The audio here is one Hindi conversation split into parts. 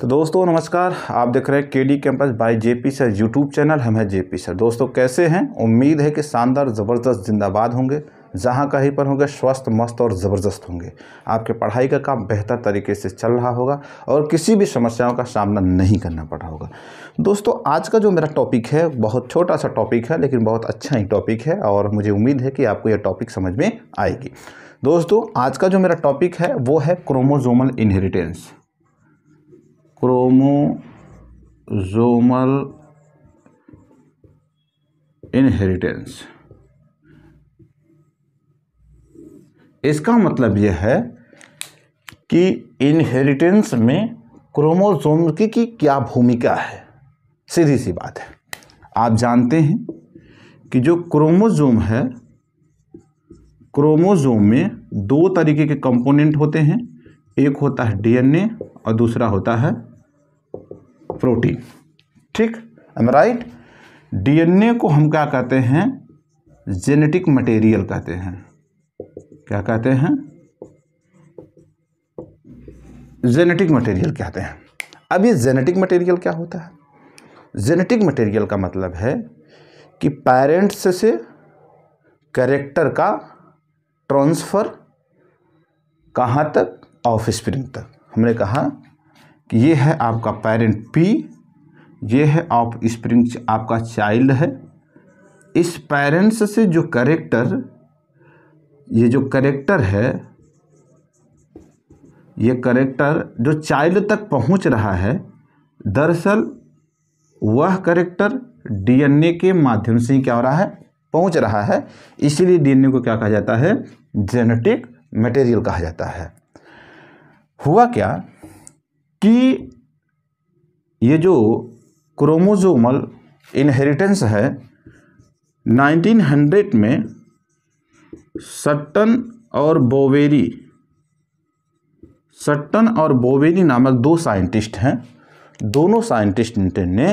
तो दोस्तों नमस्कार आप देख रहे हैं K D campus by JP sir YouTube channel हम हैं जेपी सर दोस्तों कैसे हैं उम्मीद है कि शानदार ज़बरदस्त जिंदाबाद होंगे जहाँ कहीं पर होंगे स्वस्थ मस्त और ज़बरदस्त होंगे आपके पढ़ाई का काम बेहतर तरीके से चल रहा होगा और किसी भी समस्याओं का सामना नहीं करना पड़ रहा होगा दोस्तों आज का जो मेरा टॉपिक है बहुत छोटा सा टॉपिक है लेकिन बहुत अच्छा ही टॉपिक है और मुझे उम्मीद है कि आपको यह टॉपिक समझ में आएगी दोस्तों आज का जो मेरा टॉपिक है वो है क्रोमोजोमल इन्हेरिटेंस क्रोमोज़ोमल इनहेरिटेंस इसका मतलब यह है कि इनहेरिटेंस में क्रोमोजोम की, की क्या भूमिका है सीधी सी बात है आप जानते हैं कि जो क्रोमोज़ोम है क्रोमोज़ोम में दो तरीके के कंपोनेंट होते हैं एक होता है डीएनए और दूसरा होता है प्रोटीन ठीक एम राइट डीएनए को हम क्या कहते हैं जेनेटिक मटेरियल कहते हैं क्या कहते हैं जेनेटिक मटेरियल कहते हैं अब ये जेनेटिक मटेरियल क्या होता है जेनेटिक मटेरियल का मतलब है कि पेरेंट्स से करेक्टर का ट्रांसफ़र कहाँ तक ऑफ स्प्रिंग तक हमने कहा कि ये है आपका पेरेंट पी ये है ऑफ स्प्रिंग आपका चाइल्ड है इस पेरेंट्स से जो करेक्टर ये जो करेक्टर है ये करेक्टर जो चाइल्ड तक पहुंच रहा है दरअसल वह करेक्टर डीएनए के माध्यम से क्या हो रहा है पहुंच रहा है इसीलिए डीएनए को क्या कहा जाता है जेनेटिक मटेरियल कहा जाता है हुआ क्या कि ये जो क्रोमोजोमल इनहेरिटेंस है 1900 में सट्टन और बोवेरी सट्टन और बोवेरी नामक दो साइंटिस्ट हैं दोनों साइंटिस्ट ने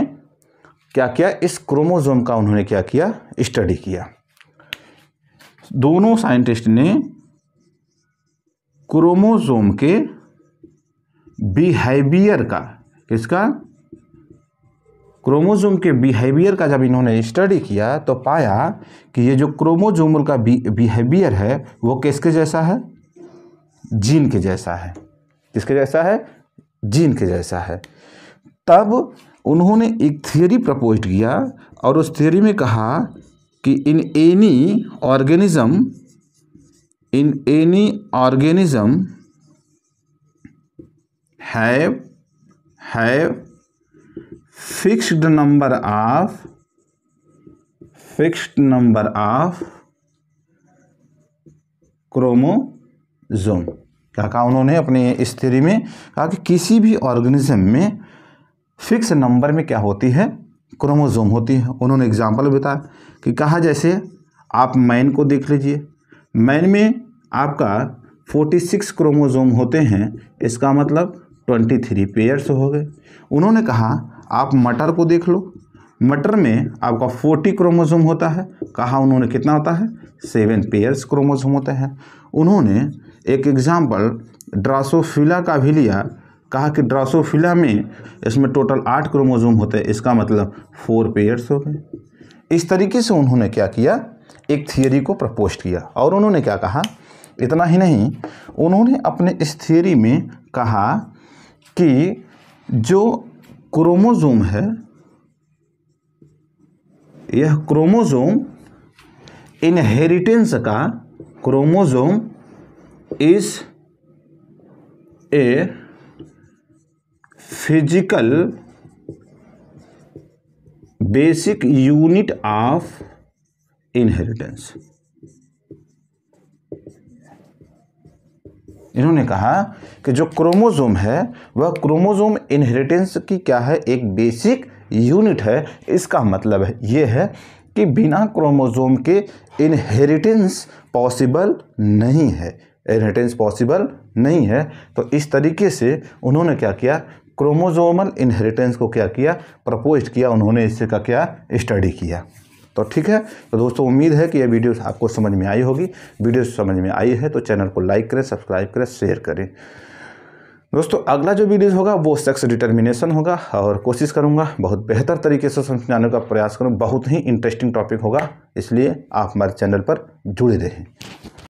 क्या किया इस क्रोमोजोम का उन्होंने क्या किया स्टडी किया दोनों साइंटिस्ट ने क्रोमोजोम के बिहेवियर का किसका क्रोमोजोम के बिहेवियर का जब इन्होंने स्टडी किया तो पाया कि ये जो क्रोमोजोम का बिहेवियर है वो किसके जैसा है जीन के जैसा है किसके जैसा है जीन के जैसा है तब उन्होंने एक थियोरी प्रपोज किया और उस थियोरी में कहा कि in any organism in any organism have have fixed number of fixed number of chromosome क्या कहा उन्होंने अपने इस थ्योरी में कहा कि किसी भी ऑर्गेनिज्म में फिक्स नंबर में क्या होती है क्रोमोजोम होती है उन्होंने एग्जाम्पल बताया कि कहा जैसे आप मैन को देख लीजिए मैन में आपका 46 क्रोमोजोम होते हैं इसका मतलब ट्वेंटी थ्री पेयर्स हो गए उन्होंने कहा आप मटर को देख लो मटर में आपका फोर्टी क्रोमोसोम होता है कहा उन्होंने कितना होता है सेवन पेयर्स क्रोमोसोम होते हैं उन्होंने एक एग्ज़ाम्पल ड्रासोफिला का भी लिया कहा कि ड्रासोफिला में इसमें टोटल आठ क्रोमोसोम होते हैं इसका मतलब फोर पेयर्स हो गए इस तरीके से उन्होंने क्या किया एक थियोरी को प्रपोस्ट किया और उन्होंने क्या कहा इतना ही नहीं उन्होंने अपने इस थियोरी में कहा कि जो क्रोमोज़ोम है यह क्रोमोज़ोम इनहेरिटेंस का chromosome is a physical basic unit of inheritance इन्होंने कहा कि जो क्रोमोज़ोम है वह क्रोमोज़ोम इनहेरिटेंस की क्या है एक बेसिक यूनिट है इसका मतलब है ये है कि बिना क्रोमोज़ोम के इनहेरिटेंस पॉसिबल नहीं है इनहेरिटेंस पॉसिबल नहीं है तो इस तरीके से उन्होंने क्या किया क्रोमोज़ोमल इनहेरिटेंस को क्या किया प्रपोज किया उन्होंने इससे का क्या स्टडी किया तो ठीक है तो दोस्तों उम्मीद है कि यह वीडियो आपको समझ में आई होगी वीडियो समझ में आई है तो चैनल को लाइक करें सब्सक्राइब करें शेयर करें दोस्तों अगला जो वीडियो होगा वो सेक्स डिटर्मिनेशन होगा और कोशिश करूँगा बहुत बेहतर तरीके से समझाने का प्रयास करूँ बहुत ही इंटरेस्टिंग टॉपिक होगा इसलिए आप हमारे चैनल पर जुड़े रहें